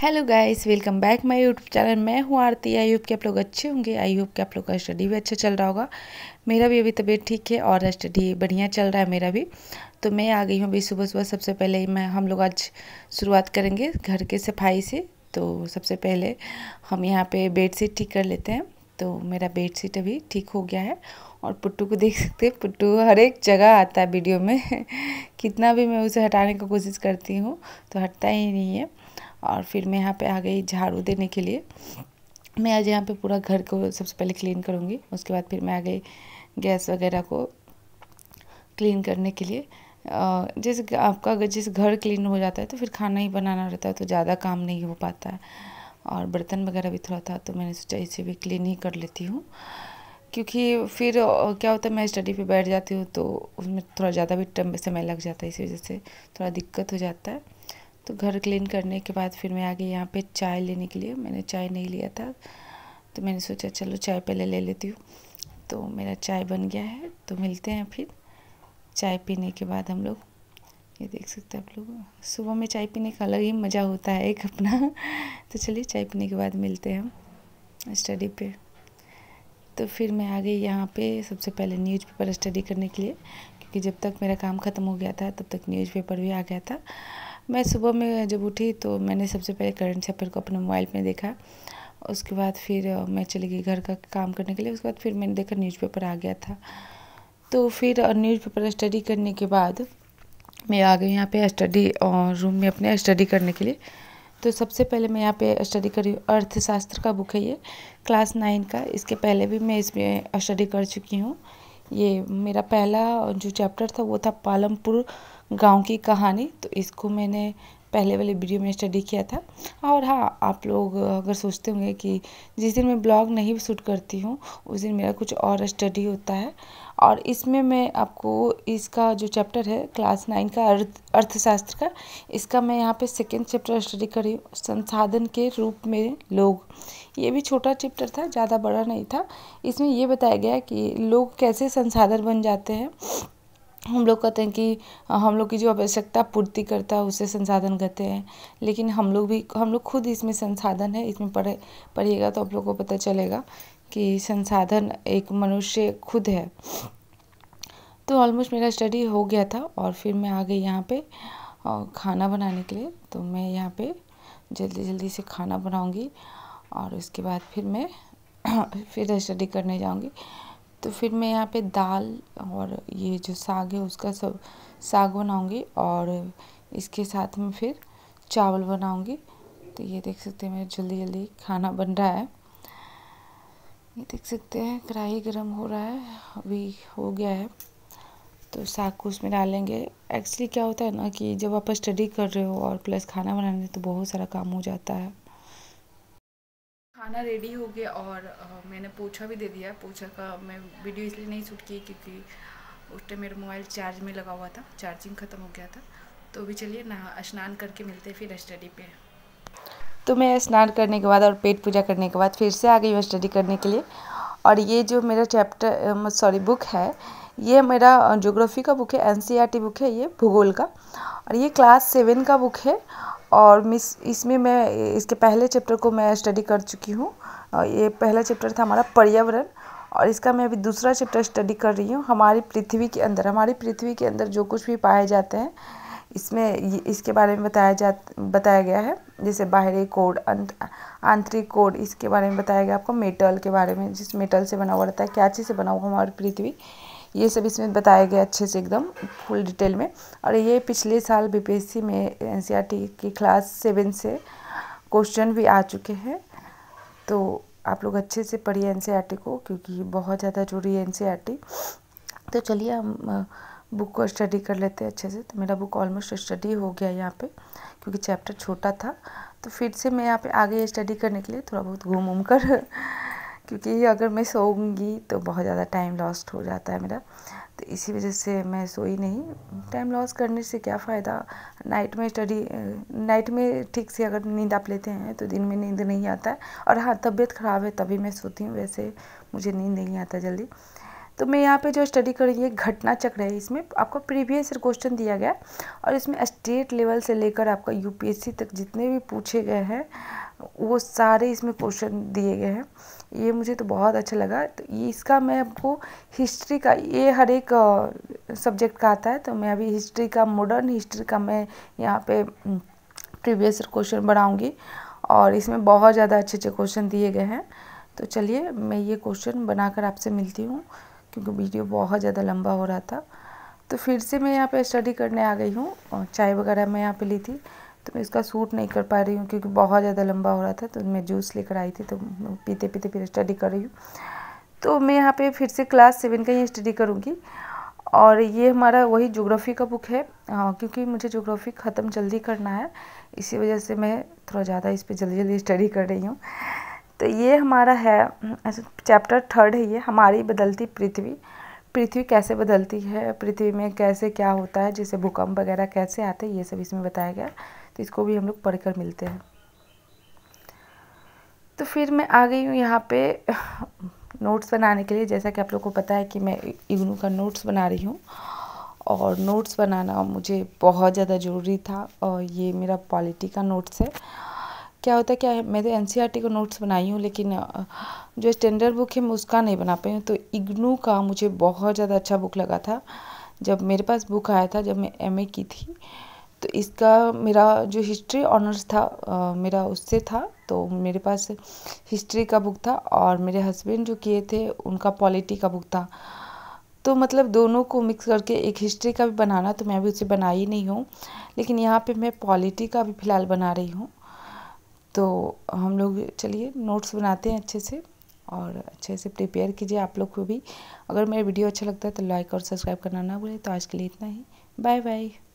hello guys welcome back my YouTube channel मैं हूँ आरती I hope कि आप लोग अच्छे होंगे आई होप कि आप लोग का स्टडी भी अच्छा चल रहा होगा मेरा भी अभी तबीयत ठीक है और स्टडी बढ़िया चल रहा है मेरा भी तो मैं आ गई हूँ अभी सुबह सुबह सबसे पहले मैं हम लोग आज शुरुआत करेंगे घर के सफाई से तो सबसे पहले हम यहाँ पर बेड ठीक कर लेते हैं तो मेरा बेड अभी ठीक हो गया है और पुट्टू को देख सकते हैं पुट्टू हर एक जगह आता है वीडियो में कितना भी मैं उसे हटाने की कोशिश करती हूँ तो हटता ही नहीं है और फिर मैं यहाँ पे आ गई झाड़ू देने के लिए मैं आज यहाँ पे पूरा घर को सबसे पहले क्लीन करूँगी उसके बाद फिर मैं आ गई गैस वगैरह को क्लीन करने के लिए जैसे आपका अगर जैसे घर क्लीन हो जाता है तो फिर खाना ही बनाना रहता है तो ज़्यादा काम नहीं हो पाता है और बर्तन वगैरह भी थोड़ा था तो मैंने सोचा इसे भी क्लीन ही कर लेती हूँ क्योंकि फिर क्या होता है मैं स्टडी पे बैठ जाती हूँ तो उसमें थोड़ा ज़्यादा भी समय लग जाता है इसी वजह से थोड़ा दिक्कत हो जाता है तो घर क्लीन करने के बाद फिर मैं आ गई यहाँ पे चाय लेने के लिए मैंने चाय नहीं लिया था तो मैंने सोचा चलो चाय पहले ले लेती हूँ तो मेरा चाय बन गया है तो मिलते हैं फिर चाय पीने के बाद हम लोग ये देख सकते हैं आप लोग सुबह में चाय पीने का अलग ही मज़ा होता है एक अपना तो चलिए चाय पीने के बाद मिलते हैं हम स्टडी पे तो फिर मैं आ गई यहाँ पे सबसे पहले न्यूज़पेपर स्टडी करने के लिए क्योंकि जब तक मेरा काम ख़त्म हो गया था तब तक न्यूज़पेपर भी आ गया था मैं सुबह में जब उठी तो मैंने सबसे पहले करंट अफेयर को अपने मोबाइल में देखा उसके बाद फिर मैं चली गई घर का काम करने के लिए उसके बाद फिर मैंने देखा न्यूज़पेपर आ गया था तो फिर न्यूज़पेपर स्टडी करने के बाद मैं आ गई यहाँ पे स्टडी रूम में अपने स्टडी करने के लिए तो सबसे पहले मैं यहाँ पे स्टडी कर रही हूँ अर्थशास्त्र का बुक है ये क्लास नाइन का इसके पहले भी मैं इसमें स्टडी कर चुकी हूँ ये मेरा पहला जो चैप्टर था वो था पालमपुर गांव की कहानी तो इसको मैंने पहले वाले वीडियो में स्टडी किया था और हाँ आप लोग अगर सोचते होंगे कि जिस दिन मैं ब्लॉग नहीं शूट करती हूँ उस दिन मेरा कुछ और स्टडी होता है और इसमें मैं आपको इसका जो चैप्टर है क्लास नाइन का अर्थ अर्थशास्त्र का इसका मैं यहाँ पे सेकंड चैप्टर स्टडी कर रही हूँ संसाधन के रूप में लोग ये भी छोटा चैप्टर था ज़्यादा बड़ा नहीं था इसमें ये बताया गया कि लोग कैसे संसाधन बन जाते हैं हम लोग कहते हैं कि हम लोग की जो आवश्यकता पूर्ति करता है उसे संसाधन कहते हैं लेकिन हम लोग भी हम लोग खुद इसमें संसाधन है इसमें पढ़े पढ़िएगा तो आप लोग को पता चलेगा कि संसाधन एक मनुष्य खुद है तो ऑलमोस्ट मेरा स्टडी हो गया था और फिर मैं आ गई यहाँ पे खाना बनाने के लिए तो मैं यहाँ पे जल्दी जल्दी से खाना बनाऊँगी और उसके बाद फिर मैं फिर स्टडी करने जाऊँगी तो फिर मैं यहाँ पे दाल और ये जो साग है उसका सब साग बनाऊँगी और इसके साथ में फिर चावल बनाऊँगी तो ये देख सकते हैं मेरा जल्दी जल्दी खाना बन रहा है ये देख सकते हैं कढ़ाई गर्म हो रहा है अभी हो गया है तो साग को उसमें डालेंगे एक्चुअली क्या होता है ना कि जब आप स्टडी कर रहे हो और प्लस खाना बनाने तो बहुत सारा काम हो जाता है खाना रेडी हो गया और आ, मैंने पोछा भी दे दिया पोछा का मैं वीडियो इसलिए नहीं शूट की क्योंकि उस टाइम मेरा मोबाइल चार्ज में लगा हुआ था चार्जिंग ख़त्म हो गया था तो भी चलिए ना स्नान करके मिलते हैं फिर स्टडी पे तो मैं स्नान करने के बाद और पेट पूजा करने के बाद फिर से आ गई हूँ स्टडी करने के लिए और ये जो मेरा चैप्टर सॉरी बुक है ये मेरा जोग्राफी का बुक है एन बुक e है ये भूगोल का और ये क्लास सेवन का बुक है और मिस इसमें मैं इसके पहले चैप्टर को मैं स्टडी कर चुकी हूँ ये पहला चैप्टर था हमारा पर्यावरण और इसका मैं अभी दूसरा चैप्टर स्टडी कर रही हूँ हमारी पृथ्वी के अंदर हमारी पृथ्वी के अंदर जो कुछ भी पाए जाते हैं इसमें इसके बारे में बताया जा बताया गया है जैसे बाहरी कोड आंतरिक कोड इसके बारे में बताया गया आपको मेटल के बारे में जिस मेटल से बना हुआ रहता है क्या चीज़ से बना हुआ हमारी पृथ्वी ये सब इसमें बताया गया अच्छे से एकदम फुल डिटेल में और ये पिछले साल बीपीएससी में एनसीईआरटी e की क्लास सेवन से क्वेश्चन भी आ चुके हैं तो आप लोग अच्छे से पढ़िए एनसीईआरटी e को क्योंकि बहुत ज़्यादा जरूरी है एनसीईआरटी e तो चलिए हम बुक को स्टडी कर लेते हैं अच्छे से तो मेरा बुक ऑलमोस्ट स्टडी हो गया यहाँ पे क्योंकि चैप्टर छोटा था तो फिर से मैं यहाँ पे आगे स्टडी करने के लिए थोड़ा बहुत घूम घूम कर क्योंकि अगर मैं सोऊंगी तो बहुत ज़्यादा टाइम लॉस्ट हो जाता है मेरा तो इसी वजह से मैं सोई नहीं टाइम लॉस करने से क्या फ़ायदा नाइट में स्टडी नाइट में ठीक से अगर नींद आप लेते हैं तो दिन में नींद नहीं आता है और हाँ तबीयत ख़राब है तभी मैं सोती हूँ वैसे मुझे नींद नहीं आता जल्दी तो मैं यहाँ पे जो स्टडी कर रही है घटना चक्र है इसमें आपको प्रीवियस क्वेश्चन दिया गया और इसमें स्टेट लेवल से लेकर आपका यूपीएससी तक जितने भी पूछे गए हैं वो सारे इसमें क्वेश्चन दिए गए हैं ये मुझे तो बहुत अच्छा लगा तो ये इसका मैं आपको हिस्ट्री का ये हर एक सब्जेक्ट का आता है तो मैं अभी हिस्ट्री का मॉडर्न हिस्ट्री का मैं यहाँ पर प्रीवियस क्वेश्चन बनाऊँगी और इसमें बहुत ज़्यादा अच्छे अच्छे क्वेश्चन दिए गए हैं तो चलिए मैं ये क्वेश्चन बनाकर आपसे मिलती हूँ क्योंकि वीडियो बहुत ज़्यादा लंबा हो रहा था तो फिर से मैं यहाँ पे स्टडी करने आ गई हूँ और चाय वगैरह मैं यहाँ पे ली थी तो मैं इसका सूट नहीं कर पा रही हूँ क्योंकि बहुत ज़्यादा लंबा हो रहा था तो मैं जूस लेकर आई थी तो पीते पीते फिर स्टडी कर रही हूँ तो मैं यहाँ पे फिर से क्लास सेवन का ही स्टडी करूँगी और ये हमारा वही जोग्राफ़ी का बुक है आ, क्योंकि मुझे जोग्राफ़ी ख़त्म जल्दी करना है इसी वजह से मैं थोड़ा ज़्यादा इस पर जल्दी जल्दी स्टडी कर रही हूँ तो ये हमारा है चैप्टर थर्ड है ये हमारी बदलती पृथ्वी पृथ्वी कैसे बदलती है पृथ्वी में कैसे क्या होता है जैसे भूकंप वगैरह कैसे आते हैं ये सब इसमें बताया गया तो इसको भी हम लोग पढ़कर मिलते हैं तो फिर मैं आ गई हूँ यहाँ पे नोट्स बनाने के लिए जैसा कि आप लोग को पता है कि मैं इग्नू का नोट्स बना रही हूँ और नोट्स बनाना मुझे बहुत ज़्यादा ज़रूरी था और ये मेरा पॉलिटी का नोट्स है क्या होता है क्या मैं तो एन e को नोट्स बनाई हूँ लेकिन जो स्टैंडर्ड बुक है मैं उसका नहीं बना पाई हूँ तो इग्नू का मुझे बहुत ज़्यादा अच्छा बुक लगा था जब मेरे पास बुक आया था जब मैं एम की थी तो इसका मेरा जो हिस्ट्री ऑनर्स था आ, मेरा उससे था तो मेरे पास हिस्ट्री का बुक था और मेरे हस्बैंड जो किए थे उनका पॉलिटी का बुक था तो मतलब दोनों को मिक्स करके एक हिस्ट्री का भी बनाना तो मैं भी उसे बनाई नहीं हूँ लेकिन यहाँ पे मैं पॉलिटी का भी फ़िलहाल बना रही हूँ तो हम लोग चलिए नोट्स बनाते हैं अच्छे से और अच्छे से प्रिपेयर कीजिए आप लोग को भी अगर मेरा वीडियो अच्छा लगता है तो लाइक और सब्सक्राइब करना ना भूलें तो आज के लिए इतना ही बाय बाय